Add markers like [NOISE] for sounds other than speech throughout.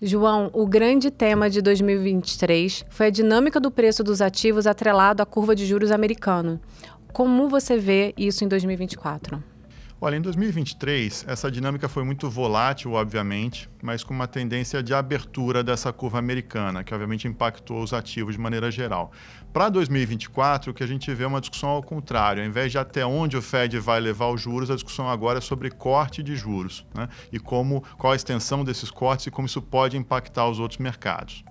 João, o grande tema de 2023 foi a dinâmica do preço dos ativos atrelado à curva de juros americano. Como você vê isso em 2024? Olha, em 2023, essa dinâmica foi muito volátil, obviamente, mas com uma tendência de abertura dessa curva americana, que obviamente impactou os ativos de maneira geral. Para 2024, o que a gente vê é uma discussão ao contrário. Ao invés de até onde o Fed vai levar os juros, a discussão agora é sobre corte de juros né? e como, qual a extensão desses cortes e como isso pode impactar os outros mercados.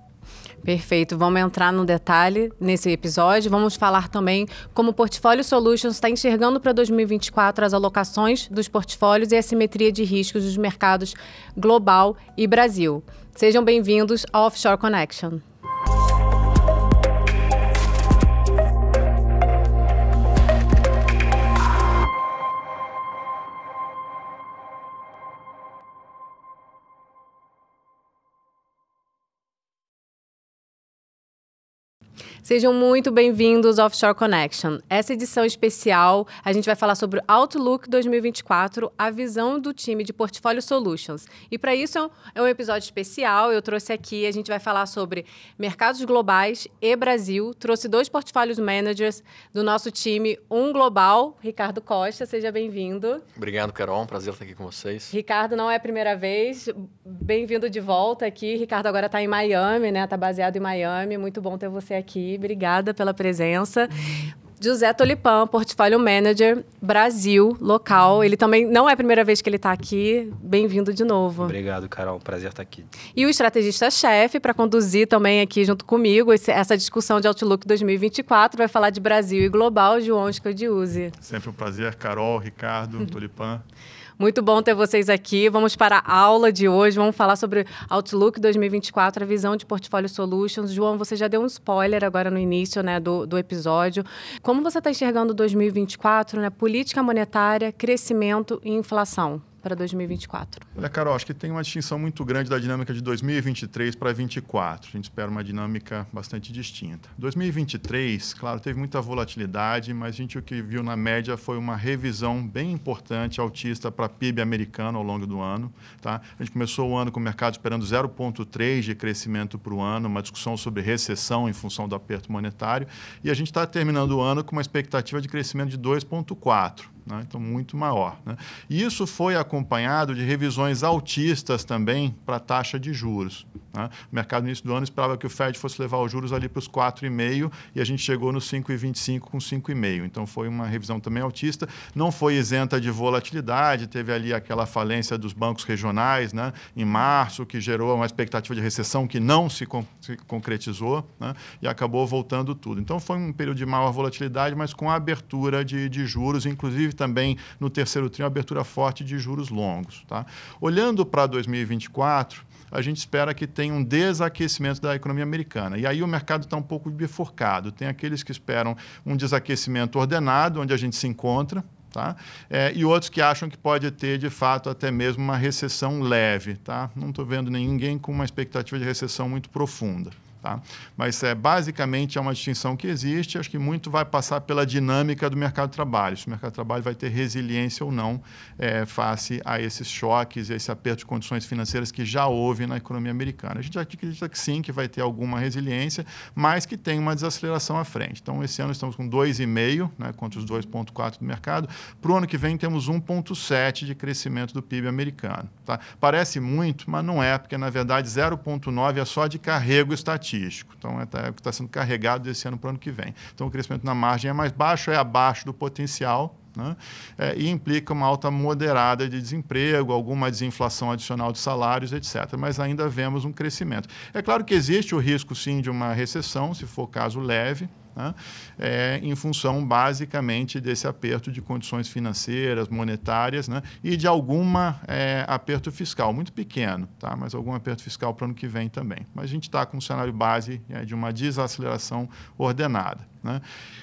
Perfeito. Vamos entrar no detalhe nesse episódio. Vamos falar também como o Portfólio Solutions está enxergando para 2024 as alocações dos portfólios e a simetria de riscos dos mercados global e Brasil. Sejam bem-vindos ao Offshore Connection. Sejam muito bem-vindos ao Offshore Connection. Essa edição especial, a gente vai falar sobre Outlook 2024, a visão do time de Portfólio Solutions. E para isso é um episódio especial, eu trouxe aqui, a gente vai falar sobre mercados globais e Brasil. Trouxe dois portfólios managers do nosso time, um global, Ricardo Costa, seja bem-vindo. Obrigado, Carol, um prazer estar aqui com vocês. Ricardo, não é a primeira vez, bem-vindo de volta aqui. Ricardo agora está em Miami, né? Está baseado em Miami, muito bom ter você aqui obrigada pela presença. José Tolipan, Portfólio Manager Brasil, local. Ele também não é a primeira vez que ele está aqui. Bem-vindo de novo. Obrigado, Carol. Prazer estar aqui. E o estrategista-chefe para conduzir também aqui junto comigo esse, essa discussão de Outlook 2024. Vai falar de Brasil e global, João Scodiuzzi. Sempre um prazer, Carol, Ricardo, uhum. Tolipan. Muito bom ter vocês aqui. Vamos para a aula de hoje. Vamos falar sobre Outlook 2024, a visão de Portfólio Solutions. João, você já deu um spoiler agora no início né, do, do episódio. Como você está enxergando 2024, né? Política monetária, crescimento e inflação? para 2024. Olha, Carol, acho que tem uma distinção muito grande da dinâmica de 2023 para 2024. A gente espera uma dinâmica bastante distinta. 2023, claro, teve muita volatilidade, mas a gente o que viu na média foi uma revisão bem importante altista para PIB americano ao longo do ano. Tá? A gente começou o ano com o mercado esperando 0,3 de crescimento para o ano, uma discussão sobre recessão em função do aperto monetário, e a gente está terminando o ano com uma expectativa de crescimento de 2,4 né? então muito maior. Né? E isso foi acompanhado de revisões altistas também para a taxa de juros. Né? O mercado no início do ano esperava que o Fed fosse levar os juros ali para os 4,5 e a gente chegou nos 5,25 com 5,5. Então foi uma revisão também altista, não foi isenta de volatilidade, teve ali aquela falência dos bancos regionais né? em março, que gerou uma expectativa de recessão que não se, con se concretizou né? e acabou voltando tudo. Então foi um período de maior volatilidade, mas com abertura de, de juros, inclusive também no terceiro trimestre abertura forte de juros longos. Tá? Olhando para 2024, a gente espera que tenha um desaquecimento da economia americana. E aí o mercado está um pouco bifurcado. Tem aqueles que esperam um desaquecimento ordenado, onde a gente se encontra, Tá? É, e outros que acham que pode ter, de fato, até mesmo uma recessão leve. Tá? Não estou vendo ninguém com uma expectativa de recessão muito profunda. Tá? Mas é, basicamente é uma distinção que existe, acho que muito vai passar pela dinâmica do mercado de trabalho, se o mercado de trabalho vai ter resiliência ou não é, face a esses choques, esse aperto de condições financeiras que já houve na economia americana. A gente acredita que sim, que vai ter alguma resiliência, mas que tem uma desaceleração à frente. Então, esse ano estamos com 2,5 né, contra os 2,4 do mercado. Para o ano que vem, temos 1,7 de crescimento do PIB americano. Tá? Parece muito, mas não é, porque na verdade 0,9 é só de carrego estatístico. Então, é, tá, é, o que está sendo carregado desse ano para o ano que vem. Então, o crescimento na margem é mais baixo, é abaixo do potencial. Né? É, e implica uma alta moderada de desemprego, alguma desinflação adicional de salários, etc. Mas ainda vemos um crescimento. É claro que existe o risco, sim, de uma recessão, se for caso leve né? é, em função basicamente desse aperto de condições financeiras, monetárias né? e de alguma é, aperto fiscal, muito pequeno, tá? mas algum aperto fiscal para o ano que vem também. Mas a gente está com um cenário base é, de uma desaceleração ordenada. Né?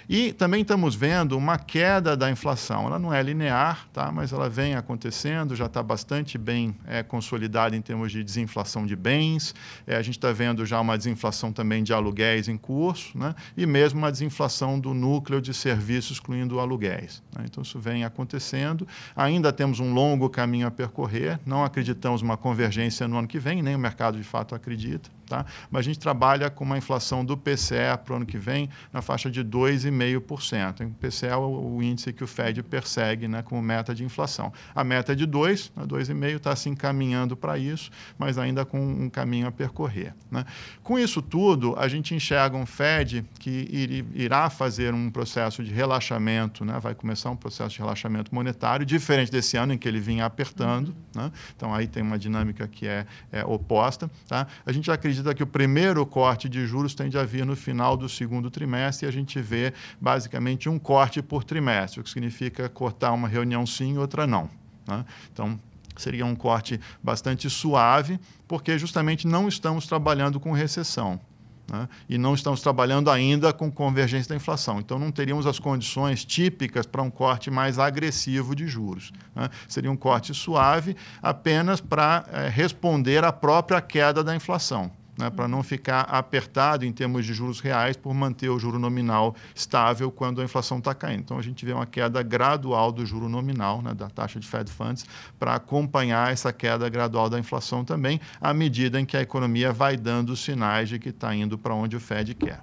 E também estamos vendo uma queda da inflação. Ela não é linear, tá? mas ela vem acontecendo, já está bastante bem é, consolidada em termos de desinflação de bens. É, a gente está vendo já uma desinflação também de aluguéis em curso, né? e mesmo uma desinflação do núcleo de serviços, excluindo aluguéis. Né? Então, isso vem acontecendo. Ainda temos um longo caminho a percorrer, não acreditamos uma convergência no ano que vem, nem o mercado de fato acredita. Tá? Mas a gente trabalha com uma inflação do PCE para o ano que vem na faixa de 2,5%. O PCE é o índice que o Fed persegue né, como meta de inflação. A meta é de 2, 2,5 está se encaminhando para isso, mas ainda com um caminho a percorrer. Né? Com isso tudo, a gente enxerga um Fed que irá fazer um processo de relaxamento, né? vai começar um processo de relaxamento monetário, diferente desse ano em que ele vinha apertando. Né? Então, aí tem uma dinâmica que é, é oposta. Tá? A gente acredita acredita que o primeiro corte de juros tende a vir no final do segundo trimestre, e a gente vê basicamente um corte por trimestre, o que significa cortar uma reunião sim e outra não. Né? Então, seria um corte bastante suave, porque justamente não estamos trabalhando com recessão. Né? e não estamos trabalhando ainda com convergência da inflação. Então, não teríamos as condições típicas para um corte mais agressivo de juros. Né? Seria um corte suave apenas para é, responder à própria queda da inflação né, para uhum. não ficar apertado em termos de juros reais por manter o juro nominal estável quando a inflação está caindo. Então, a gente vê uma queda gradual do juro nominal, né, da taxa de Fed Funds, para acompanhar essa queda gradual da inflação também, à medida em que a economia vai dando sinais de que está indo para onde o Fed quer.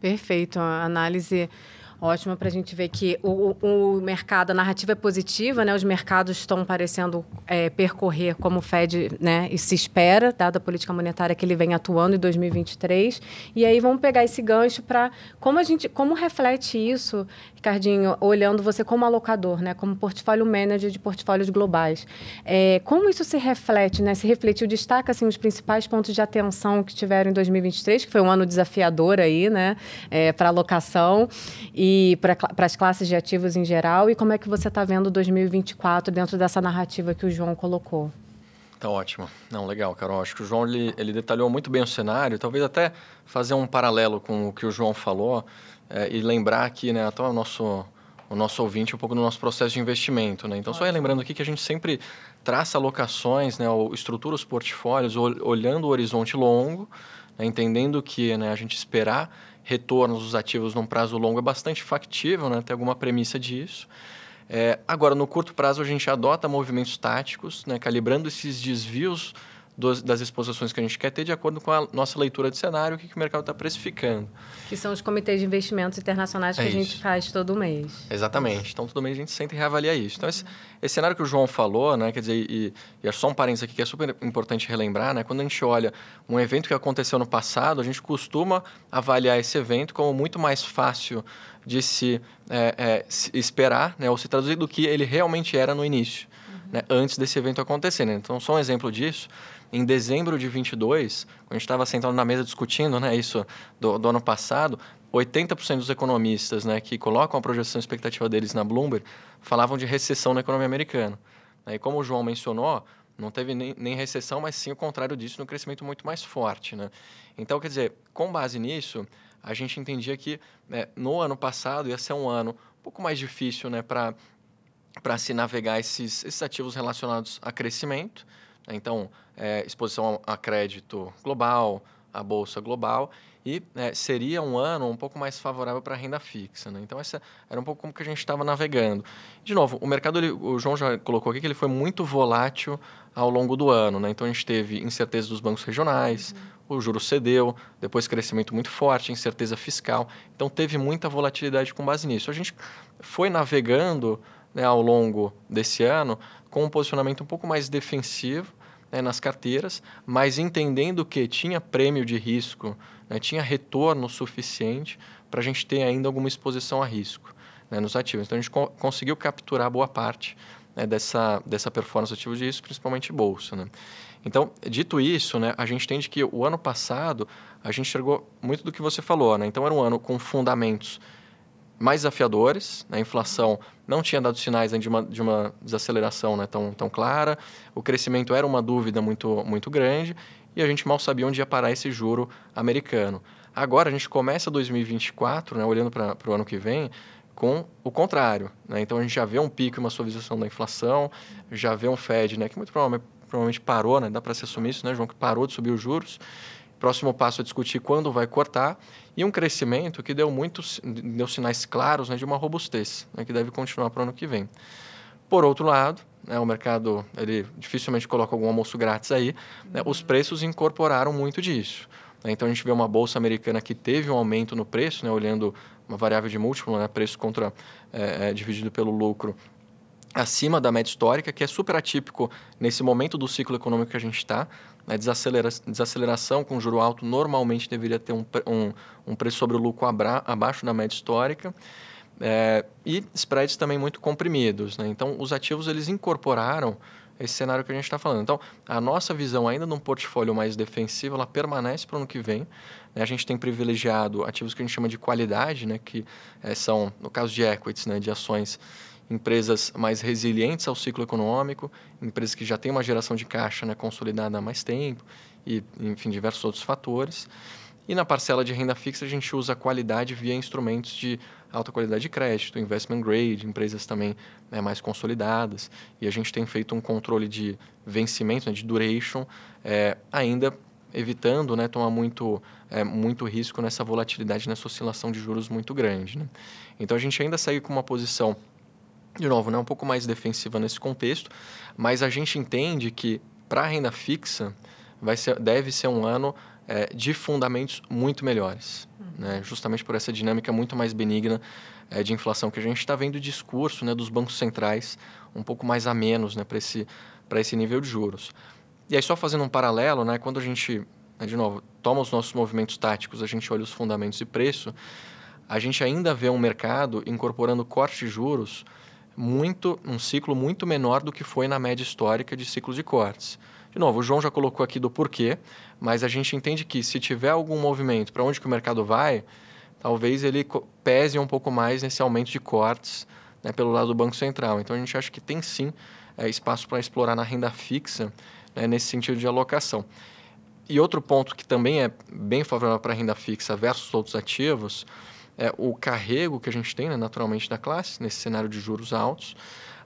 Perfeito, a análise Ótimo para a gente ver que o, o, mercado, a narrativa é positiva, né? Os mercados estão parecendo é, percorrer como o Fed né, e se espera, dada a política monetária que ele vem atuando em 2023. E aí vamos pegar esse gancho para como a gente, como reflete isso, Ricardinho, olhando você como alocador, né? Como portfólio manager de portfólios globais. É, como isso se reflete, né? Se refletiu, destaca assim, os principais pontos de atenção que tiveram em 2023, que foi um ano desafiador aí, né? É, para alocação. E e para as classes de ativos em geral? E como é que você está vendo 2024 dentro dessa narrativa que o João colocou? Tá ótimo. Não, legal, Carol. Acho que o João ele, ele detalhou muito bem o cenário. Talvez até fazer um paralelo com o que o João falou é, e lembrar aqui, né, até o nosso o nosso ouvinte um pouco do nosso processo de investimento, né? Então, ótimo. só lembrando aqui que a gente sempre traça alocações, né, ou estrutura os portfólios olhando o horizonte longo, né, entendendo que né, a gente esperar retornos dos ativos num prazo longo é bastante factível, né? tem alguma premissa disso. É, agora, no curto prazo, a gente adota movimentos táticos, né? calibrando esses desvios dos, das exposições que a gente quer ter de acordo com a nossa leitura de cenário, o que, que o mercado está precificando. Que são os comitês de investimentos internacionais é que a gente faz todo mês. Exatamente. Então, todo mês a gente senta e reavalia isso. Então, esse, esse cenário que o João falou, né, quer dizer, e, e é só um parênteses aqui que é super importante relembrar, né, quando a gente olha um evento que aconteceu no passado, a gente costuma avaliar esse evento como muito mais fácil de se, é, é, se esperar, né, ou se traduzir do que ele realmente era no início, uhum. né, antes desse evento acontecer. Né? Então, só um exemplo disso em dezembro de 22, quando a gente estava sentado na mesa discutindo né, isso do, do ano passado, 80% dos economistas né, que colocam a projeção expectativa deles na Bloomberg falavam de recessão na economia americana. Né, e como o João mencionou, não teve nem, nem recessão, mas sim o contrário disso, no crescimento muito mais forte. Né? Então, quer dizer, com base nisso, a gente entendia que né, no ano passado ia ser um ano um pouco mais difícil né, para se navegar esses, esses ativos relacionados a crescimento. Né. Então, é, exposição a crédito global, a bolsa global, e é, seria um ano um pouco mais favorável para a renda fixa. Né? Então, essa era um pouco como que a gente estava navegando. De novo, o mercado, ele, o João já colocou aqui que ele foi muito volátil ao longo do ano. Né? Então, a gente teve incerteza dos bancos regionais, uhum. o juro cedeu, depois crescimento muito forte, incerteza fiscal. Então, teve muita volatilidade com base nisso. A gente foi navegando né, ao longo desse ano com um posicionamento um pouco mais defensivo, né, nas carteiras, mas entendendo que tinha prêmio de risco, né, tinha retorno suficiente para a gente ter ainda alguma exposição a risco né, nos ativos. Então a gente co conseguiu capturar boa parte né, dessa, dessa performance ativa de risco, principalmente bolsa. Né? Então, dito isso, né, a gente entende que o ano passado a gente enxergou muito do que você falou. Né? Então, era um ano com fundamentos mais desafiadores. Né? A inflação não tinha dado sinais né, de uma, de uma desaceleração né, tão, tão clara, o crescimento era uma dúvida muito, muito grande e a gente mal sabia onde ia parar esse juro americano. Agora a gente começa 2024, né, olhando para o ano que vem, com o contrário. Né? Então a gente já vê um pico e uma suavização da inflação, já vê um Fed, né, que muito provavelmente, provavelmente parou, né, dá para se assumir isso, né, João, que parou de subir os juros. Próximo passo é discutir quando vai cortar e um crescimento que deu muitos deu sinais claros né, de uma robustez né, que deve continuar para o ano que vem. Por outro lado, né, o mercado ele dificilmente coloca algum almoço grátis aí. Né, os uhum. preços incorporaram muito disso. Né, então a gente vê uma bolsa americana que teve um aumento no preço, né, olhando uma variável de múltiplo, né, preço contra é, é, dividido pelo lucro acima da média histórica, que é super atípico nesse momento do ciclo econômico que a gente está. Né? Desacelera desaceleração com juro alto normalmente deveria ter um, um, um preço sobre o lucro abra, abaixo da média histórica. É, e spreads também muito comprimidos. Né? Então, os ativos eles incorporaram esse cenário que a gente está falando. Então, a nossa visão ainda num portfólio mais defensivo, ela permanece para o ano que vem. Né? A gente tem privilegiado ativos que a gente chama de qualidade, né? que é, são, no caso de equities, né? de ações empresas mais resilientes ao ciclo econômico, empresas que já têm uma geração de caixa né, consolidada há mais tempo, e, enfim, diversos outros fatores. E na parcela de renda fixa, a gente usa a qualidade via instrumentos de alta qualidade de crédito, investment grade, empresas também né, mais consolidadas. E a gente tem feito um controle de vencimento, né, de duration, é, ainda evitando né, tomar muito, é, muito risco nessa volatilidade, nessa oscilação de juros muito grande. Né. Então, a gente ainda segue com uma posição de novo, né, um pouco mais defensiva nesse contexto, mas a gente entende que para a renda fixa vai ser, deve ser um ano é, de fundamentos muito melhores, uhum. né, justamente por essa dinâmica muito mais benigna é, de inflação que a gente está vendo o discurso né, dos bancos centrais um pouco mais a menos né, para esse, esse nível de juros. E aí, só fazendo um paralelo, né, quando a gente, né, de novo, toma os nossos movimentos táticos, a gente olha os fundamentos de preço, a gente ainda vê um mercado incorporando corte de juros muito um ciclo muito menor do que foi na média histórica de ciclos de cortes. De novo, o João já colocou aqui do porquê, mas a gente entende que se tiver algum movimento para onde que o mercado vai, talvez ele pese um pouco mais nesse aumento de cortes né, pelo lado do Banco Central. Então a gente acha que tem sim é, espaço para explorar na renda fixa né, nesse sentido de alocação. E outro ponto que também é bem favorável para a renda fixa versus outros ativos é, o carrego que a gente tem, né, naturalmente, da classe, nesse cenário de juros altos,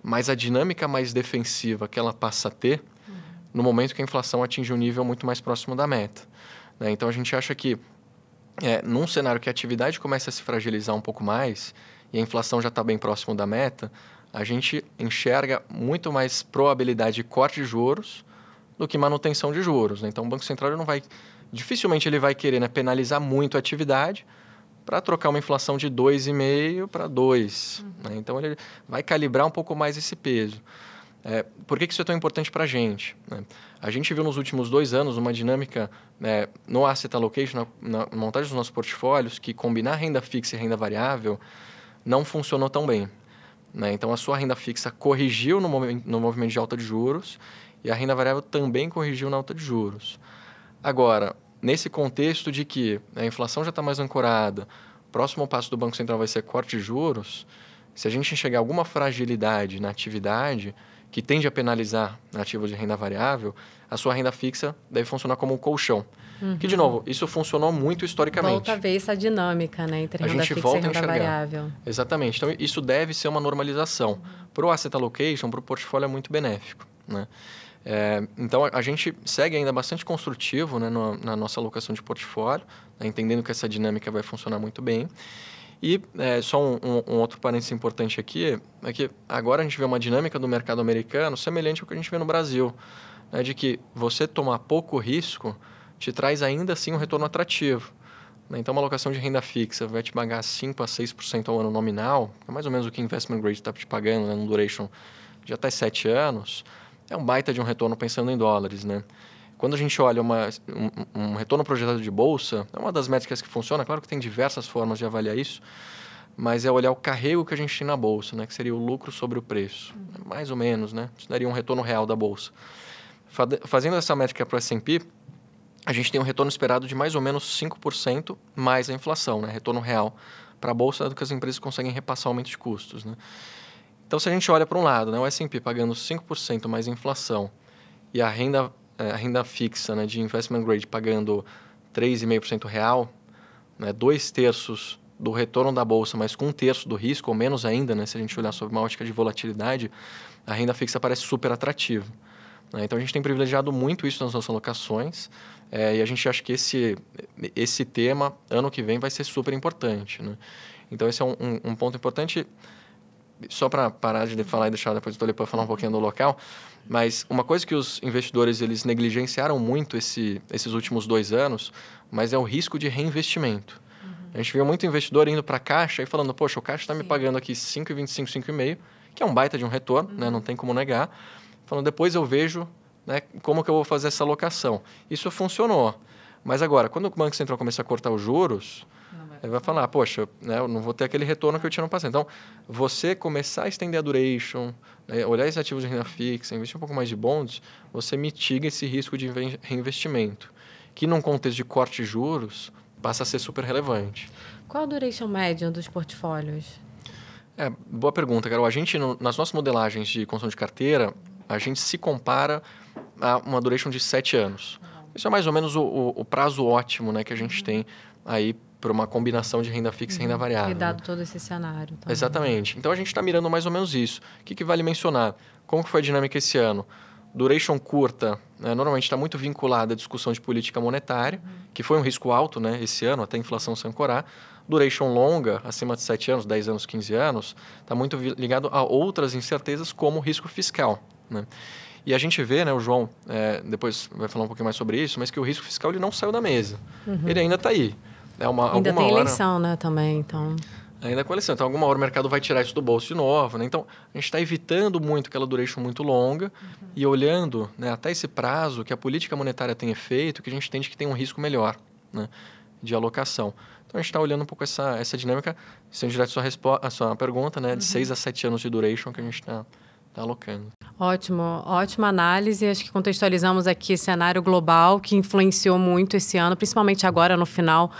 mas a dinâmica mais defensiva que ela passa a ter uhum. no momento que a inflação atinge um nível muito mais próximo da meta. Né? Então, a gente acha que, é, num cenário que a atividade começa a se fragilizar um pouco mais e a inflação já está bem próximo da meta, a gente enxerga muito mais probabilidade de corte de juros do que manutenção de juros. Né? Então, o Banco Central não vai... Dificilmente ele vai querer né, penalizar muito a atividade, para trocar uma inflação de 2,5 para 2. Uhum. Né? Então, ele vai calibrar um pouco mais esse peso. É, por que, isso é tão importante para a gente? Né? A gente viu nos últimos dois anos uma dinâmica é, no asset allocation, na, na, montagem dos nossos portfólios, que combinar renda fixa e renda variável não funcionou tão bem. Né? Então, a sua renda fixa corrigiu no, mov no movimento de alta de juros e a renda variável também corrigiu na alta de juros. Agora, nesse contexto de que a inflação já está mais ancorada, o próximo passo do Banco Central vai ser corte de juros, se a gente enxergar alguma fragilidade na atividade que tende a penalizar ativos de renda variável, a sua renda fixa deve funcionar como um colchão. Uhum. Que, de novo, isso funcionou muito historicamente. Volta a ver essa dinâmica né, entre a renda fixa volta e renda variável. Exatamente. Então, isso deve ser uma normalização. Para o asset allocation, para o portfólio, é muito benéfico. Né? É, então, a, gente segue ainda bastante construtivo né, no, na nossa alocação de portfólio, né, entendendo que essa dinâmica vai funcionar muito bem. E é, só um, um, um, outro parênteses importante aqui é que agora a gente vê uma dinâmica do mercado americano semelhante ao que a gente vê no Brasil, né, de que você tomar pouco risco te traz ainda assim um retorno atrativo. Né? Então, uma alocação de renda fixa vai te pagar 5% a 6% ao ano nominal, é mais ou menos o que investment grade está te pagando né, num duration de até 7 anos é um baita de um retorno pensando em dólares, né? Quando a gente olha uma, um, um, retorno projetado de bolsa, é uma das métricas que funciona, claro que tem diversas formas de avaliar isso, mas é olhar o carrego que a gente tem na bolsa, né? Que seria o lucro sobre o preço, uhum. mais ou menos, né? Isso daria um retorno real da bolsa. Fazendo essa métrica para o S&P, a gente tem um retorno esperado de mais ou menos 5% mais a inflação, né? Retorno real para a bolsa do que as empresas conseguem repassar aumento de custos, né? Então, se a gente olha para um lado, né, o S&P pagando 5% mais inflação e a renda, é, a renda fixa né, de investment grade pagando 3,5% real, né, dois terços do retorno da bolsa, mas com um terço do risco, ou menos ainda, né, se a gente olhar sob uma ótica de volatilidade, a renda fixa parece super atrativa. Né? Então, a gente tem privilegiado muito isso nas nossas locações é, e a gente acha que esse, esse tema, ano que vem, vai ser super importante. Né? Então, esse é um, um ponto importante só para parar de falar e deixar depois o Tolepan falar um pouquinho do local, mas uma coisa que os investidores eles negligenciaram muito esse, esses últimos dois anos, mas é o risco de reinvestimento. Uhum. A gente viu muito investidor indo para a Caixa e falando, poxa, o Caixa está me pagando aqui 5,25, 5,5, que é um baita de um retorno, né? uhum. né? não tem como negar. Falando, depois eu vejo né, como que eu vou fazer essa alocação. Isso funcionou. Mas agora, quando o Banco Central começa a cortar os juros, ele vai falar, poxa, né, eu não vou ter aquele retorno que eu tinha no passado. Então, você começar a estender a duration, né, olhar esses ativos de renda fixa, investir um pouco mais de bonds, você mitiga esse risco de reinvestimento, que num contexto de corte de juros passa a ser super relevante. Qual a duration média dos portfólios? É, boa pergunta, Carol. A gente, no, nas nossas modelagens de construção de carteira, a gente se compara a uma duration de sete anos. Isso é mais ou menos o, o, o prazo ótimo né, que a gente tem aí para uma combinação de renda fixa uhum. e renda uhum. variável. E dado né? todo esse cenário. Também. Exatamente. Então a gente está mirando mais ou menos isso. O que, que vale mencionar? Como foi a dinâmica esse ano? Duration curta, né? normalmente está muito vinculada à discussão de política monetária, uhum. que foi um risco alto né, esse ano, até a inflação se ancorar. Duration longa, acima de 7 anos, 10 anos, 15 anos, está muito ligado a outras incertezas, como risco fiscal. Né? E a gente vê, né, o João é, depois vai falar um pouquinho mais sobre isso, mas que o risco fiscal ele não saiu da mesa. Uhum. Ele ainda está aí. É uma, Ainda tem hora... eleição, né, também, então... Ainda é com eleição. Então, alguma hora o mercado vai tirar isso do bolso de novo, né? Então, a gente está evitando muito aquela duration muito longa uhum. e olhando né, até esse prazo que a política monetária tem efeito, que a gente entende que tem um risco melhor né, de alocação. Então, a gente está olhando um pouco essa, essa dinâmica, sendo é direto à sua, resposta, a sua pergunta, né? De 6 uhum. a 7 anos de duration que a gente está tá alocando. Ótimo, ótima análise. Acho que contextualizamos aqui cenário global que influenciou muito esse ano, principalmente agora no final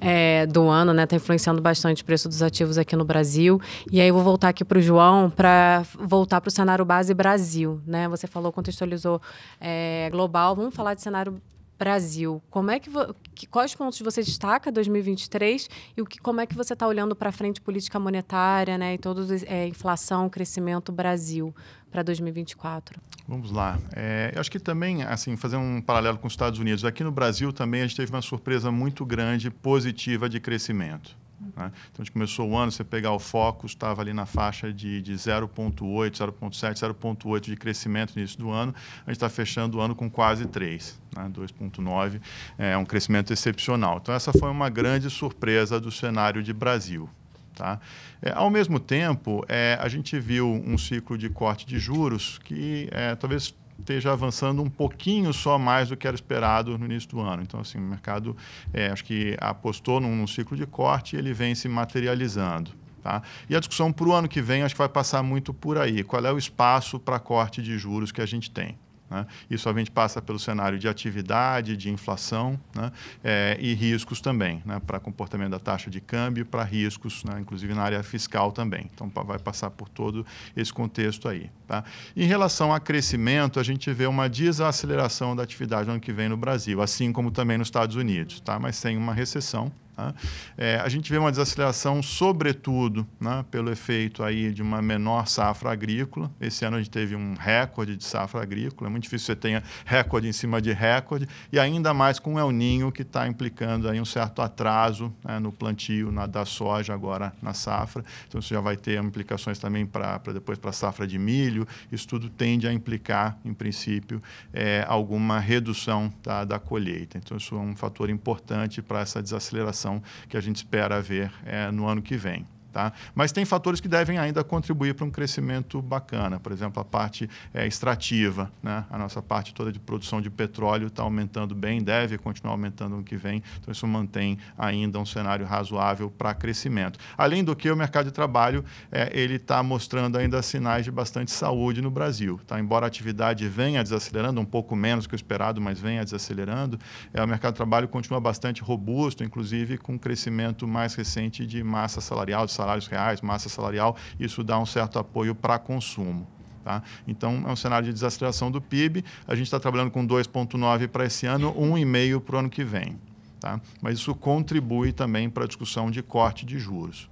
é, do ano, né? Está influenciando bastante o preço dos ativos aqui no Brasil. E aí vou voltar aqui para o João para voltar para o cenário base Brasil, né? Você falou, contextualizou é, global. Vamos falar de cenário Brasil. Como é que, que quais pontos você destaca 2023 e o que, como é que você está olhando para frente política monetária, né, e todos é, inflação, crescimento Brasil para 2024? Vamos lá. É, eu acho que também, assim, fazer um paralelo com os Estados Unidos. Aqui no Brasil também a gente teve uma surpresa muito grande positiva de crescimento. Né? Então, a gente começou o ano, você pegar o foco, estava ali na faixa de, de 0,8, 0,7, 0,8 de crescimento no início do ano. A gente está fechando o ano com quase 3, né? 2,9. É um crescimento excepcional. Então, essa foi uma grande surpresa do cenário de Brasil. Tá? É, ao mesmo tempo, é, a gente viu um ciclo de corte de juros que é, talvez esteja avançando um pouquinho só mais do que era esperado no início do ano. Então, assim, o mercado, é, acho que apostou num, num ciclo de corte e ele vem se materializando. Tá? E a discussão para o ano que vem acho que vai passar muito por aí. Qual é o espaço para corte de juros que a gente tem? Né? Isso a gente passa pelo cenário de atividade, de inflação né? é, e riscos também, né? para comportamento da taxa de câmbio, para riscos, né? inclusive na área fiscal também. Então, vai passar por todo esse contexto aí. Tá? Em relação a crescimento, a gente vê uma desaceleração da atividade no ano que vem no Brasil, assim como também nos Estados Unidos, tá? mas sem uma recessão. Tá? É, a gente vê uma desaceleração, sobretudo, né, pelo efeito aí de uma menor safra agrícola. Esse ano a gente teve um recorde de safra agrícola. É muito difícil você tenha recorde em cima de recorde. E ainda mais com o El Ninho, que está implicando aí um certo atraso né, no plantio na, da soja agora na safra. Então, isso já vai ter implicações também para depois para a safra de milho. Isso tudo tende a implicar, em princípio, é, alguma redução tá, da colheita. Então, isso é um fator importante para essa desaceleração que a gente espera ver é, no ano que vem. Tá? Mas tem fatores que devem ainda contribuir para um crescimento bacana. Por exemplo, a parte é, extrativa, né? a nossa parte toda de produção de petróleo está aumentando bem, deve continuar aumentando no que vem. Então, isso mantém ainda um cenário razoável para crescimento. Além do que, o mercado de trabalho é, ele está mostrando ainda sinais de bastante saúde no Brasil. Tá? Embora a atividade venha desacelerando, um pouco menos que o esperado, mas venha desacelerando, é, o mercado de trabalho continua bastante robusto, inclusive com um crescimento mais recente de massa salarial, de salário salários reais, massa salarial, isso dá um certo apoio para consumo. Tá? Então, é um cenário de desaceleração do PIB. A gente está trabalhando com 2,9% para esse ano, 1,5% para o ano que vem. Tá? Mas isso contribui também para a discussão de corte de juros.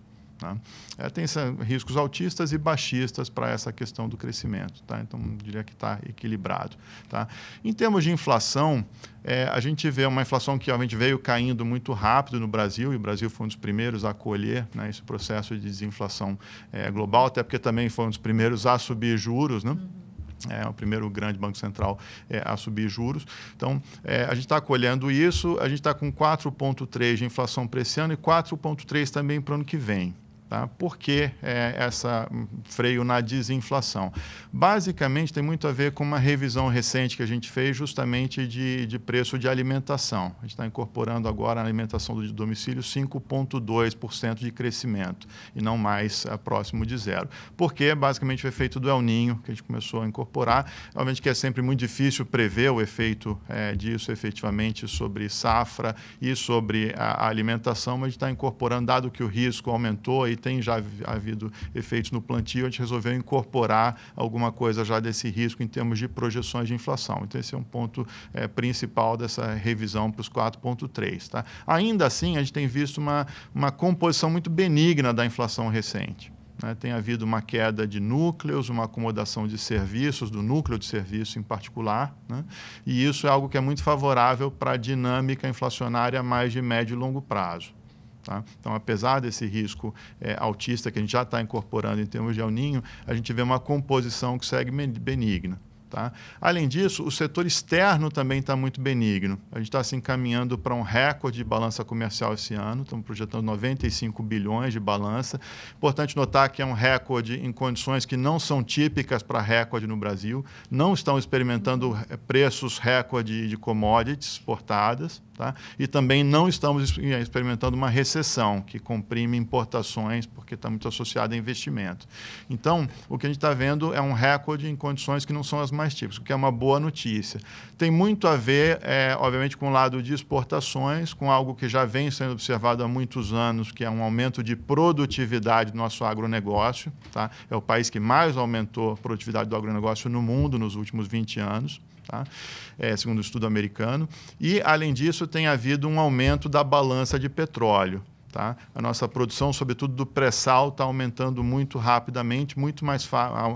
Né? É, tem riscos altistas e baixistas para essa questão do crescimento. Tá? Então, diria que está equilibrado. Tá? Em termos de inflação, é, a gente vê uma inflação que obviamente veio caindo muito rápido no Brasil, e o Brasil foi um dos primeiros a acolher né, esse processo de desinflação é, global, até porque também foi um dos primeiros a subir juros. Né? Uhum é o primeiro grande banco central é, a subir juros. Então, é, a gente está acolhendo isso, a gente está com 4,3% de inflação para esse ano e 4,3% também para o ano que vem. Tá? Por que é, esse hum, freio na desinflação? Basicamente, tem muito a ver com uma revisão recente que a gente fez, justamente de, de preço de alimentação. A gente está incorporando agora a alimentação do domicílio 5,2% de crescimento, e não mais é, próximo de zero. Porque, basicamente, o efeito do El Ninho, que a gente começou a incorporar. Obviamente que é sempre muito difícil prever o efeito é, disso efetivamente sobre safra e sobre a, a alimentação, mas a gente está incorporando, dado que o risco aumentou e tem já havido efeitos no plantio, a gente resolveu incorporar alguma coisa já desse risco em termos de projeções de inflação. Então, esse é um ponto é, principal dessa revisão para os 4,3. Tá? Ainda assim, a gente tem visto uma, uma composição muito benigna da inflação recente. Né, tem havido uma queda de núcleos, uma acomodação de serviços, do núcleo de serviço em particular, né, e isso é algo que é muito favorável para a dinâmica inflacionária mais de médio e longo prazo. Tá? Então, apesar desse risco é, autista que a gente já está incorporando em termos de El Ninho, a gente vê uma composição que segue benigna. Tá? Além disso, o setor externo também está muito benigno. A gente está se assim, encaminhando para um recorde de balança comercial esse ano, estamos projetando 95 bilhões de balança. Importante notar que é um recorde em condições que não são típicas para recorde no Brasil, não estão experimentando é, preços recorde de commodities exportadas. Tá? E também não estamos eh, experimentando uma recessão que comprime importações, porque está muito associada a investimento. Então, o que a gente está vendo é um recorde em condições que não são as mais típicas, o que é uma boa notícia. Tem muito a ver, é, obviamente, com o lado de exportações, com algo que já vem sendo observado há muitos anos, que é um aumento de produtividade do nosso agronegócio. Tá? É o país que mais aumentou a produtividade do agronegócio no mundo nos últimos 20 anos tá? É, segundo o um estudo americano. E, além disso, tem havido um aumento da balança de petróleo. Tá? A nossa produção, sobretudo do pré-sal, está aumentando muito rapidamente, muito mais,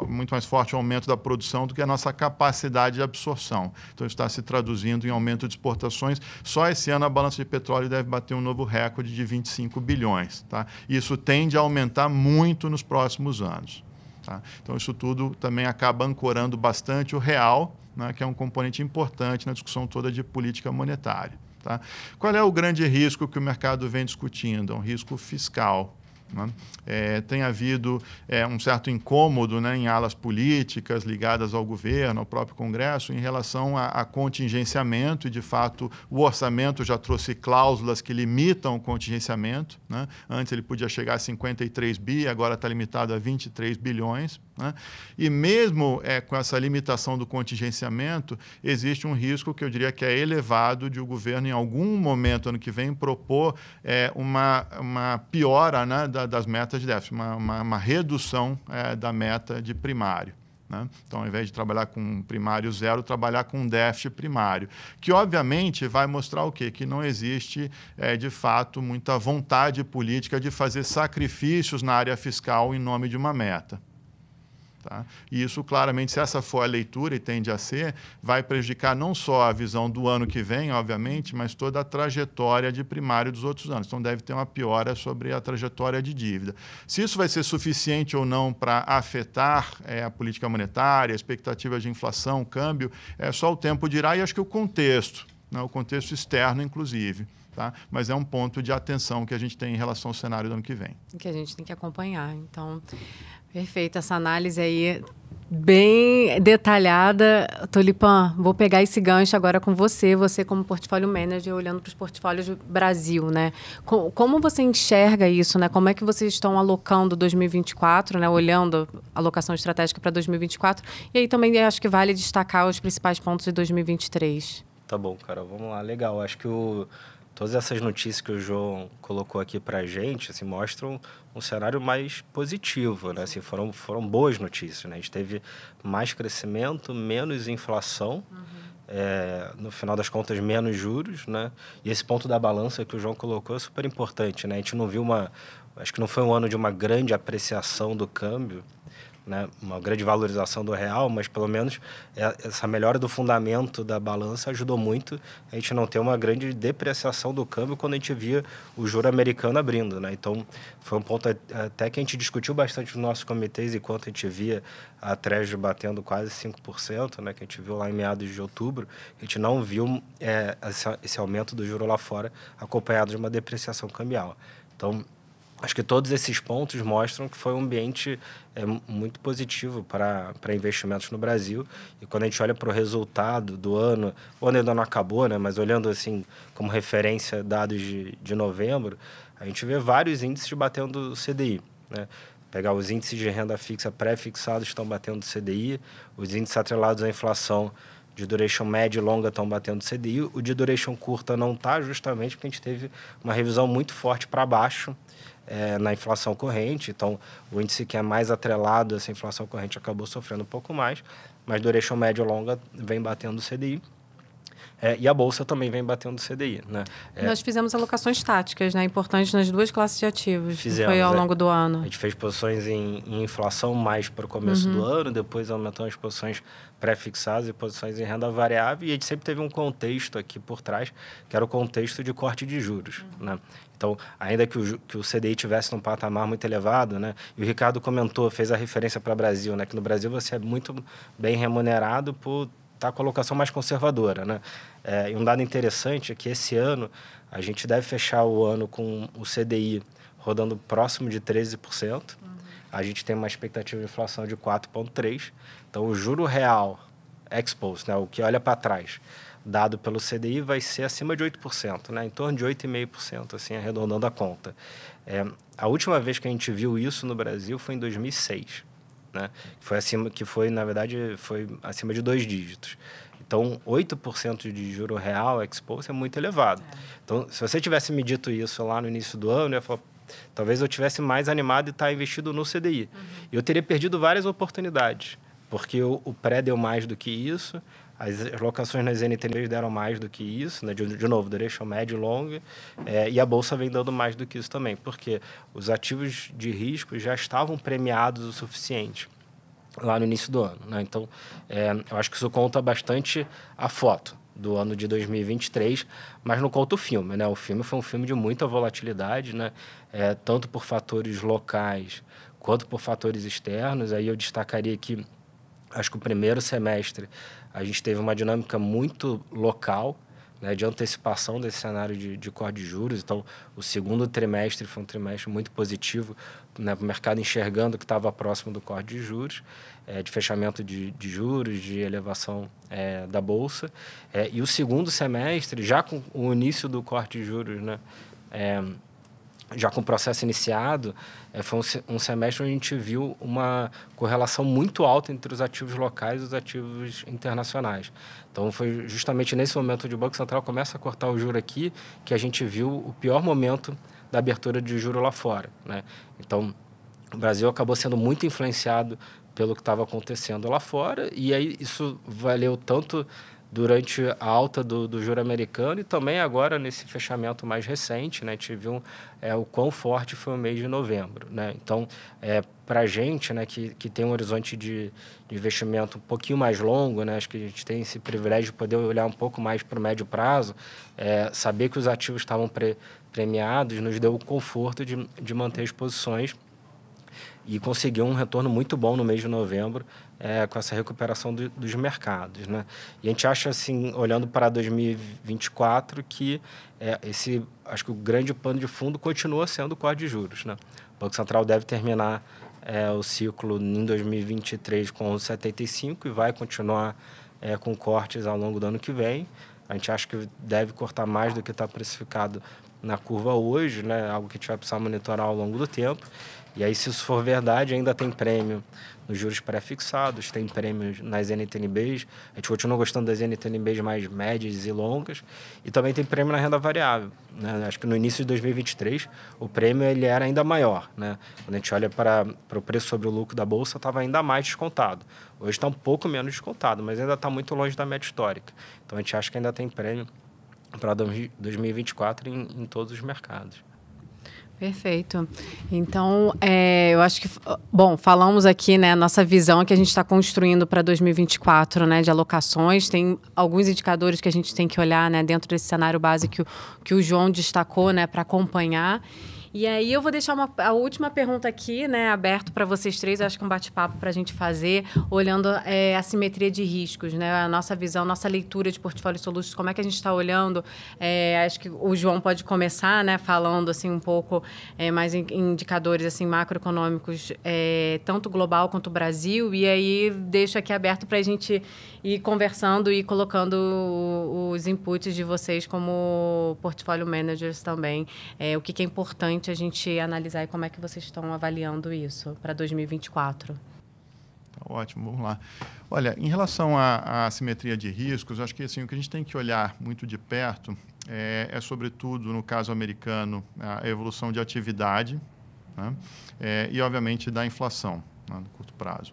muito mais forte o aumento da produção do que a nossa capacidade de absorção. Então, está se traduzindo em aumento de exportações. Só esse ano a balança de petróleo deve bater um novo recorde de 25 bilhões. Tá? Isso tende a aumentar muito nos próximos anos. Tá? Então, isso tudo também acaba ancorando bastante o real, né, que é um componente importante na discussão toda de política monetária. Tá? Qual é o grande risco que o mercado vem discutindo? É um risco fiscal. Né? É, tem havido é, um certo incômodo né, em alas políticas ligadas ao governo, ao próprio Congresso, em relação a, a, contingenciamento, e de fato o orçamento já trouxe cláusulas que limitam o contingenciamento. Né? Antes ele podia chegar a 53 bi, agora está limitado a 23 bilhões. Né? E mesmo é, com essa limitação do contingenciamento, existe um risco que eu diria que é elevado de o governo, em algum momento, ano que vem, propor é, uma, uma piora né, da, das metas de déficit, uma, uma, uma redução é, da meta de primário. Né? Então, ao invés de trabalhar com primário zero, trabalhar com déficit primário, que obviamente vai mostrar o quê? Que não existe, é, de fato, muita vontade política de fazer sacrifícios na área fiscal em nome de uma meta. Tá? E isso, claramente, se essa for a leitura, e tende a ser, vai prejudicar não só a visão do ano que vem, obviamente, mas toda a trajetória de primário dos outros anos. Então, deve ter uma piora sobre a trajetória de dívida. Se isso vai ser suficiente ou não para afetar é, a política monetária, expectativas de inflação, câmbio, é só o tempo dirá, e acho que o contexto, né? o contexto externo, inclusive. Tá? Mas é um ponto de atenção que a gente tem em relação ao cenário do ano que vem. Que a gente tem que acompanhar. Então, Perfeito, essa análise aí bem detalhada. Tolipan, vou pegar esse gancho agora com você, você como portfólio manager, olhando para os portfólios do Brasil, né? Como você enxerga isso, né? Como é que vocês estão alocando 2024, né? Olhando a alocação estratégica para 2024. E aí também acho que vale destacar os principais pontos de 2023. Tá bom, cara, vamos lá. Legal, acho que o todas essas notícias que o João colocou aqui para a gente assim, mostram um cenário mais positivo, né? Assim, foram, foram boas notícias, né? A gente teve mais crescimento, menos inflação, uhum. é, no final das contas, menos juros, né? E esse ponto da balança que o João colocou é super importante, né? A gente não viu uma... Acho que não foi um ano de uma grande apreciação do câmbio, né, uma grande valorização do real, mas pelo menos é, essa melhora do fundamento da balança ajudou muito a gente não ter uma grande depreciação do câmbio quando a gente via o juro americano abrindo. Né? Então, foi um ponto até que a gente discutiu bastante nos nossos comitês enquanto a gente via a Treasury batendo quase 5%, né, que a gente viu lá em meados de outubro, a gente não viu é, esse aumento do juro lá fora acompanhado de uma depreciação cambial. Então, acho que todos esses pontos mostram que foi um ambiente é, muito positivo para investimentos no Brasil. E quando a gente olha para o resultado do ano, o ano ainda não acabou, né? mas olhando assim como referência dados de, de novembro, a gente vê vários índices batendo o CDI. Né? Pegar os índices de renda fixa pré-fixados estão batendo CDI, os índices atrelados à inflação de duration média e longa estão batendo CDI, o de duration curta não está justamente porque a gente teve uma revisão muito forte para baixo é, na inflação corrente. Então, o índice que é mais atrelado a essa inflação corrente acabou sofrendo um pouco mais, mas do eixo médio longa vem batendo o CDI. É, e a bolsa também vem batendo o CDI, né? É, Nós fizemos alocações táticas, né? Importantes nas duas classes de ativos. Fizemos, foi ao é. longo do ano. A gente fez posições em, em inflação mais para o começo uhum. do ano, depois aumentou as posições pré-fixadas e posições em renda variável. E a gente sempre teve um contexto aqui por trás, que era o contexto de corte de juros, uhum. né? Então, ainda que o, que o CDI tivesse num patamar muito elevado, né? E o Ricardo comentou, fez a referência para o Brasil, né? Que no Brasil você é muito bem remunerado por está com a locação mais conservadora. Né? É, e um dado interessante é que esse ano a gente deve fechar o ano com o CDI rodando próximo de 13%. Uhum. A gente tem uma expectativa de inflação de 4,3%. Então, o juro real exposed, né, o que olha para trás, dado pelo CDI, vai ser acima de 8%, né, em torno de 8,5%, assim, arredondando a conta. É, a última vez que a gente viu isso no Brasil foi em 2006 né? Que foi acima, que foi na verdade foi acima de dois dígitos. Então, 8% de juro real expose é muito elevado. É. Então, se você tivesse me dito isso lá no início do ano, eu ia falar, talvez eu tivesse mais animado e estar tá investido no CDI. Uhum. Eu teria perdido várias oportunidades, porque o, o pré deu mais do que isso, as locações nas NTNs deram mais do que isso, né? de, de novo, duration médio e longo, é, e a Bolsa vem dando mais do que isso também, porque os ativos de risco já estavam premiados o suficiente lá no início do ano. Né? Então, é, eu acho que isso conta bastante a foto do ano de 2023, mas não conta o filme. Né? O filme foi um filme de muita volatilidade, né? É, tanto por fatores locais quanto por fatores externos. Aí eu destacaria que acho que o primeiro semestre a gente teve uma dinâmica muito local, né, de antecipação desse cenário de, de corte de juros. Então, o segundo trimestre foi um trimestre muito positivo né, para o mercado enxergando que estava próximo do corte de juros, é, de fechamento de, de, juros, de elevação é, da Bolsa. É, e o segundo semestre, já com o início do corte de juros, né, é, já com o processo iniciado, eh, foi um, semestre onde a gente viu uma correlação muito alta entre os ativos locais e os ativos internacionais. Então, foi justamente nesse momento onde o Banco Central começa a cortar o juro aqui que a gente viu o pior momento da abertura de juro lá fora. Né? Então, o Brasil acabou sendo muito influenciado pelo que estava acontecendo lá fora, e aí isso valeu tanto durante a alta do, do juro americano e também agora nesse fechamento mais recente, né, tive um, é, o quão forte foi o mês de novembro. Né? Então, é, para a gente né, que, que tem um horizonte de, de, investimento um pouquinho mais longo, né, acho que a gente tem esse privilégio de poder olhar um pouco mais para o médio prazo, é, saber que os ativos estavam pre, premiados nos deu o conforto de, de manter as posições e conseguiu um retorno muito bom no mês de novembro é, com essa recuperação do, dos mercados, né? E a gente acha assim, olhando para 2024, que é, esse, acho que o grande pano de fundo continua sendo o corte de juros, né? O Banco Central deve terminar é, o ciclo em 2023 com 75 e vai continuar é, com cortes ao longo do ano que vem. A gente acha que deve cortar mais do que está precificado na curva hoje, né? Algo que a gente vai precisar monitorar ao longo do tempo. E aí, se isso for verdade, ainda tem prêmio nos juros pré-fixados, tem prêmio nas NTNBs. A gente continua gostando das NTNBs mais médias e longas. E também tem prêmio na renda variável. Né? Acho que no início de 2023, o prêmio ele era ainda maior. Né? Quando a gente olha para, para o preço sobre o lucro da Bolsa, estava ainda mais descontado. Hoje está um pouco menos descontado, mas ainda está muito longe da média histórica. Então, a gente acha que ainda tem prêmio para 2024 em, em todos os mercados. Perfeito. Então, é, eu acho que, bom, falamos aqui, né, nossa visão é que a gente está construindo para 2024, né, de alocações. Tem alguns indicadores que a gente tem que olhar, né, dentro desse cenário base que o, que o João destacou, né, para acompanhar. E aí eu vou deixar uma, a última pergunta aqui, né, aberto para vocês três, eu acho que é um bate-papo para a gente fazer, olhando é, a simetria de riscos, né, a nossa visão, nossa leitura de portfólio soluções, como é que a gente está olhando, é, acho que o João pode começar, né, falando assim um pouco é, mais em, em indicadores assim macroeconômicos, é, tanto global quanto Brasil, e aí deixo aqui aberto para a gente ir conversando e colocando os inputs de vocês como portfólio managers também, é, o que, que é importante importante a gente analisar e como é que vocês estão avaliando isso para 2024. Tá ótimo, vamos lá. Olha, em relação à, à simetria de riscos, acho que assim, o que a gente tem que olhar muito de perto é, é sobretudo, no caso americano, a evolução de atividade né? é, e, obviamente, da inflação né, no curto prazo.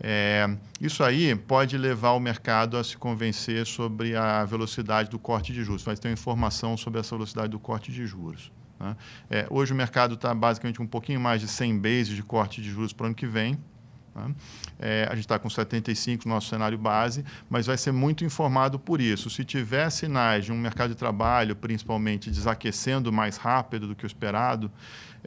É, isso aí pode levar o mercado a se convencer sobre a velocidade do corte de juros. Vai ter informação sobre essa velocidade do corte de juros. Né? É, hoje o mercado está basicamente um pouquinho mais de 100 bases de corte de juros para o ano que vem. Né? É, a gente está com 75 no nosso cenário base, mas vai ser muito informado por isso. Se tiver sinais de um mercado de trabalho, principalmente, desaquecendo mais rápido do que o esperado,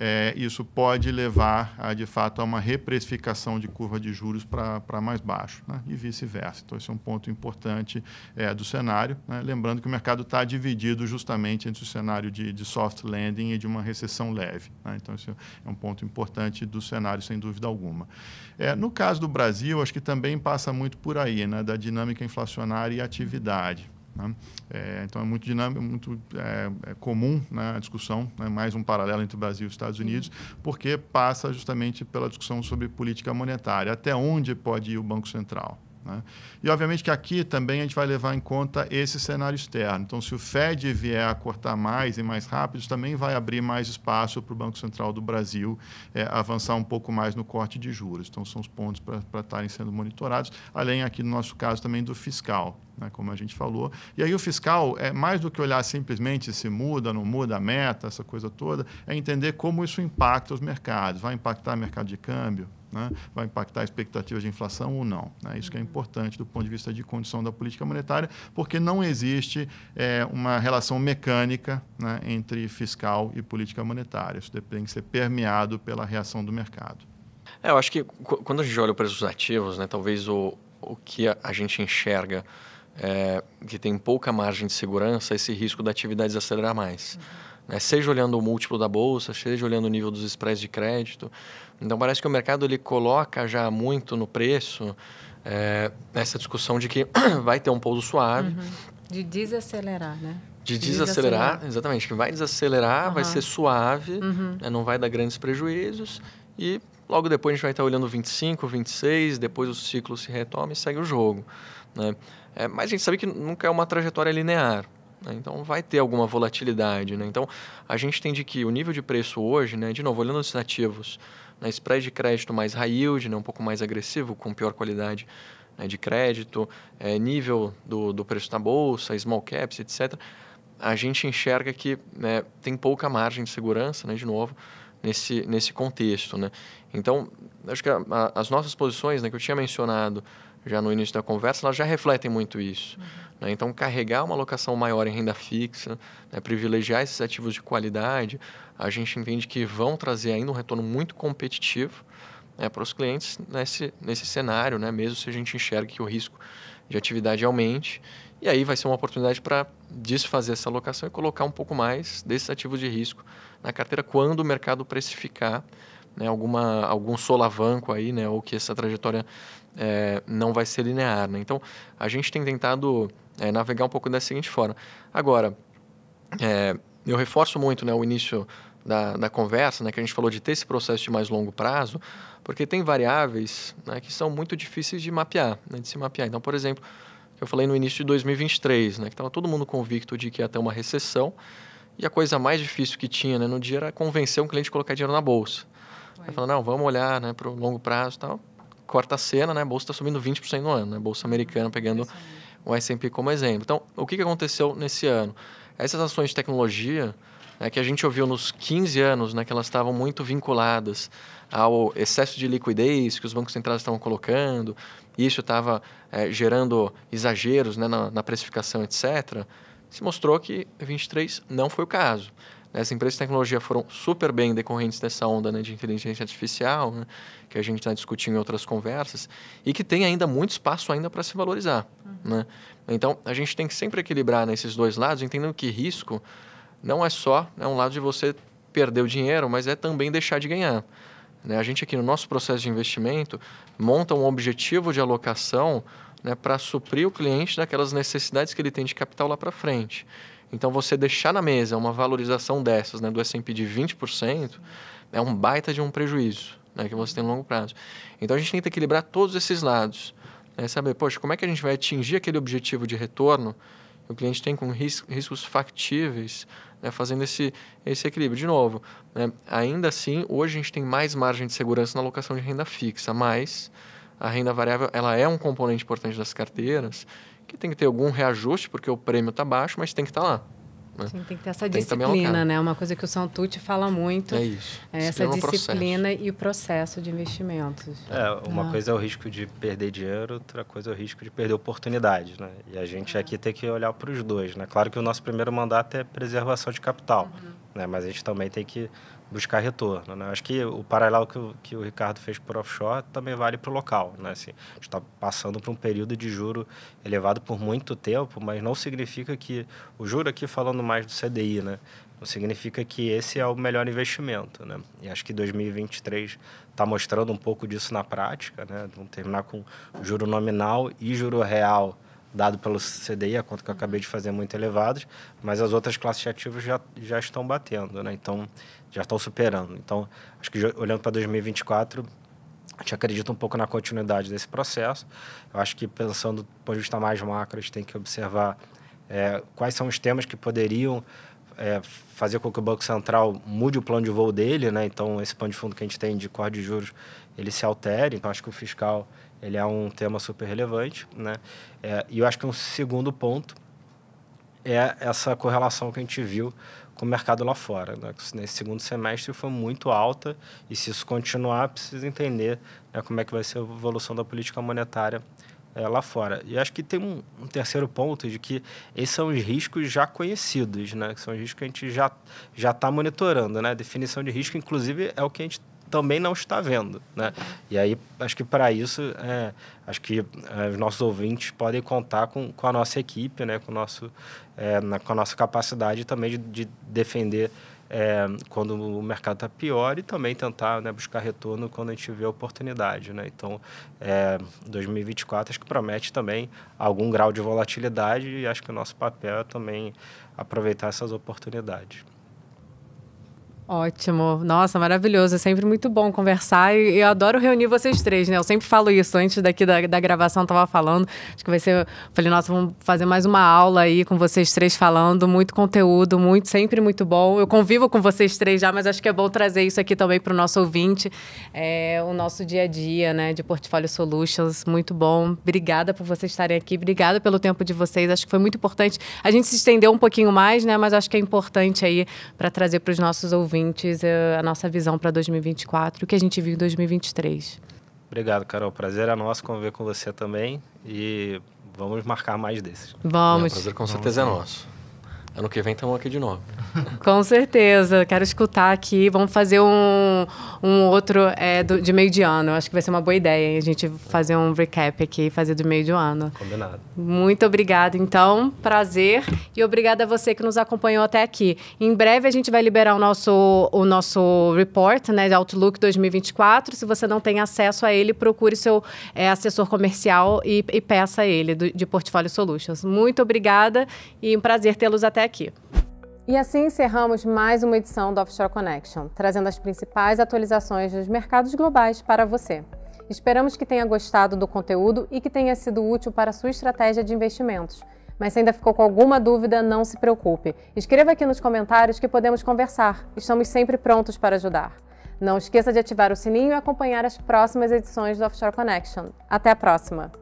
é, isso pode levar, a, de fato, a uma reprecificação de curva de juros para mais baixo, né? e vice-versa. Então, esse é um ponto importante é, do cenário. Né? Lembrando que o mercado está dividido justamente entre o cenário de, de, soft landing e de uma recessão leve. Né? Então, esse é um ponto importante do cenário, sem dúvida alguma. É, no caso do Brasil, acho que também passa muito por aí, né, da dinâmica inflacionária e atividade. Né? É, então é muito dinâmico, é muito é, é comum né, a discussão, né, mais um paralelo entre Brasil e Estados Unidos, uhum. porque passa justamente pela discussão sobre política monetária, até onde pode ir o Banco Central. Né? E, obviamente, que aqui também a gente vai levar em conta esse cenário externo. Então, se o Fed vier a cortar mais e mais rápido, também vai abrir mais espaço para o Banco Central do Brasil é, avançar um pouco mais no corte de juros. Então, são os pontos para estarem sendo monitorados, além aqui, no nosso caso, também do fiscal, né? como a gente falou. E aí, o fiscal, é mais do que olhar simplesmente se muda, não muda a meta, essa coisa toda, é entender como isso impacta os mercados. Vai impactar o mercado de câmbio? né, vai impactar a expectativa de inflação ou não. Né? Isso que é uhum. importante do ponto de vista de condição da política monetária, porque não existe é, uma relação mecânica né, entre fiscal e política monetária. Isso tem que ser permeado pela reação do mercado. É, eu acho que quando a gente olha o preço dos ativos, né, talvez o, o que a gente enxerga é, que tem pouca margem de segurança, esse risco da atividade desacelerar mais. Uhum. Né? Seja olhando o múltiplo da bolsa, seja olhando o nível dos spreads de crédito. Então parece que o mercado ele coloca já muito no preço é, essa discussão de que [CLEARS THROAT] vai ter um pouso suave. Uhum. De desacelerar, né? De desacelerar, desacelerar, exatamente. Que vai desacelerar, uhum. vai ser suave, uhum. né? não vai dar grandes prejuízos. E logo depois a gente vai estar olhando 25, 26, depois o ciclo se retoma e segue o jogo. Né? É, mas a gente sabe que nunca é uma trajetória linear. Né? Então, vai ter alguma volatilidade. Né? Então, a gente entende que o nível de preço hoje, né, de novo, olhando os ativos, né, spread de crédito mais high yield, né, um pouco mais agressivo, com pior qualidade né, de crédito, é, nível do, do preço da bolsa, small caps, etc., a gente enxerga que né, tem pouca margem de segurança, né, de novo, nesse, nesse contexto. Né? Então, acho que a, a, as nossas posições né, que eu tinha mencionado já no início da conversa, elas já refletem muito isso. Uhum. Né? Então, carregar uma locação maior em renda fixa, né? privilegiar esses ativos de qualidade, a gente entende que vão trazer ainda um retorno muito competitivo né? para os clientes nesse, nesse cenário, né? mesmo se a gente enxerga que o risco de atividade aumente. E aí vai ser uma oportunidade para desfazer essa alocação e colocar um pouco mais desses ativos de risco na carteira quando o mercado precificar né, alguma, algum solavanco aí, né, ou que essa trajetória é, não vai ser linear. Né? Então, a gente tem tentado é, navegar um pouco da seguinte forma. Agora, é, eu reforço muito né, o início da, da conversa, né, que a gente falou de ter esse processo de mais longo prazo, porque tem variáveis né, que são muito difíceis de mapear, né, de se mapear. Então, por exemplo, eu falei no início de 2023, né, que estava todo mundo convicto de que ia ter uma recessão, e a coisa mais difícil que tinha né, no dia era convencer um cliente a colocar dinheiro na bolsa. Vai falou, não, vamos olhar né, para o longo prazo e tal quarta cena, né? A bolsa está subindo 20% no ano, né? Bolsa americana pegando o S&P como exemplo. Então, o que, que aconteceu nesse ano? Essas ações de tecnologia, né, que a gente ouviu nos 15 anos, né, que elas estavam muito vinculadas ao excesso de liquidez que os bancos centrais estavam colocando, e isso estava é, gerando exageros né, na, na precificação, etc., se mostrou que 23 não foi o caso. As empresas de tecnologia foram super bem decorrentes dessa onda né, de inteligência artificial, né, que a gente está discutindo em outras conversas, e que tem ainda muito espaço ainda para se valorizar. Uhum. Né? Então, a gente tem que sempre equilibrar nesses dois lados, entendendo que risco não é só né, um lado de você perder o dinheiro, mas é também deixar de ganhar. Né? A gente aqui no nosso processo de investimento monta um objetivo de alocação né, para suprir o cliente daquelas necessidades que ele tem de capital lá para frente. Então, você deixar na mesa uma valorização dessas, né, do S&P de 20%, é um baita de um prejuízo, né, que você tem no longo prazo. Então, a gente tenta equilibrar todos esses lados. Né, saber, poxa, como é que a gente vai atingir aquele objetivo de retorno que o cliente tem com ris riscos factíveis, né, fazendo esse, esse equilíbrio. De novo, né, ainda assim, hoje a gente tem mais margem de segurança na alocação de renda fixa, mas a renda variável ela é um componente importante das carteiras que tem que ter algum reajuste, porque o prêmio está baixo, mas tem que estar tá lá. Né? Sim, tem que ter essa tem tá disciplina, né? Uma coisa que o Santucci fala muito. É isso. É essa é disciplina e o processo de investimentos. É, uma ah. coisa é o risco de perder dinheiro, outra coisa é o risco de perder oportunidades, né? E a gente aqui tem que olhar para os dois, né? Claro que o nosso primeiro mandato é preservação de capital, uhum. né? Mas a gente também tem que buscar retorno. Né? Acho que o paralelo que o, que o Ricardo fez para o offshore também vale para o local. Né? Assim, a gente está passando por um período de juro elevado por muito tempo, mas não significa que... O juro aqui falando mais do CDI, né? não significa que esse é o melhor investimento, né? E acho que 2023 está mostrando um pouco disso na prática, né? Vamos terminar com juro nominal e juro real dado pelo CDI, a conta que eu acabei de fazer é muito elevados, mas as outras classes de ativos já, já estão batendo, né? Então, já estão superando. Então, acho que olhando para 2024, a gente acredita um pouco na continuidade desse processo. Eu acho que pensando do ponto de vista mais macro, a gente tem que observar é, quais são os temas que poderiam é, fazer com que o Banco Central mude o plano de voo dele, né? Então, esse plano de fundo que a gente tem de corte de juros, ele se altere. Então, acho que o fiscal ele é um tema super relevante, né? É, e eu acho que um segundo ponto é essa correlação que a gente viu com o mercado lá fora. Né? Nesse segundo semestre foi muito alta e se isso continuar, precisa entender né, como é que vai ser a evolução da política monetária é, lá fora. E acho que tem um, um, terceiro ponto de que esses são os riscos já conhecidos, né? Que são os riscos que a gente já já está monitorando, né? A definição de risco, inclusive, é o que a gente também não está vendo, né? E aí, acho que para isso, é, acho que é, os nossos ouvintes podem contar com, com a nossa equipe, né? Com, nosso, é, na, com a nossa capacidade também de, de defender é, quando o mercado está pior e também tentar né, buscar retorno quando a gente vê a oportunidade, né? Então, 2024 é, acho que promete também algum grau de volatilidade e acho que o nosso papel é também aproveitar essas oportunidades. Ótimo. Nossa, maravilhoso. É sempre muito bom conversar e eu adoro reunir vocês três, né? Eu sempre falo isso. Antes daqui da, da gravação, tava falando. Acho que vai ser. Falei, nossa, vamos fazer mais uma aula aí com vocês três falando. Muito conteúdo, muito, sempre muito bom. Eu convivo com vocês três já, mas acho que é bom trazer isso aqui também para o nosso ouvinte. É, o nosso dia a dia, né? De Portfólio Solutions. Muito bom. Obrigada por vocês estarem aqui. Obrigada pelo tempo de vocês. Acho que foi muito importante. A gente se estendeu um pouquinho mais, né? Mas acho que é importante aí para trazer para os nossos ouvintes ouvintes eh, a nossa visão para 2024, o que a gente viu em 2023. Obrigado, Carol. Prazer é nosso conviver com você também e vamos marcar mais desses. Vamos. É, prazer com certeza vamos. é nosso. Ano que vem estamos aqui de novo. [LAUGHS] Com certeza, quero escutar aqui. Vamos fazer um, um outro é, do, de meio de ano. Acho que vai ser uma boa ideia a gente fazer um recap aqui, fazer do meio de ano. Combinado. Muito obrigada, então. Prazer. E obrigada a você que nos acompanhou até aqui. Em breve a gente vai liberar o nosso, o nosso report, né, de Outlook 2024. Se você não tem acesso a ele, procure seu é, assessor comercial e, e peça a ele, do, de Portfólio Solutions. Muito obrigada e um prazer tê-los até até aqui. E assim encerramos mais uma edição do Offshore Connection, trazendo as principais atualizações dos mercados globais para você. Esperamos que tenha gostado do conteúdo e que tenha sido útil para a sua estratégia de investimentos. Mas se ainda ficou com alguma dúvida, não se preocupe. Escreva aqui nos comentários que podemos conversar. Estamos sempre prontos para ajudar. Não esqueça de ativar o sininho e acompanhar as próximas edições do Offshore Connection. Até a próxima!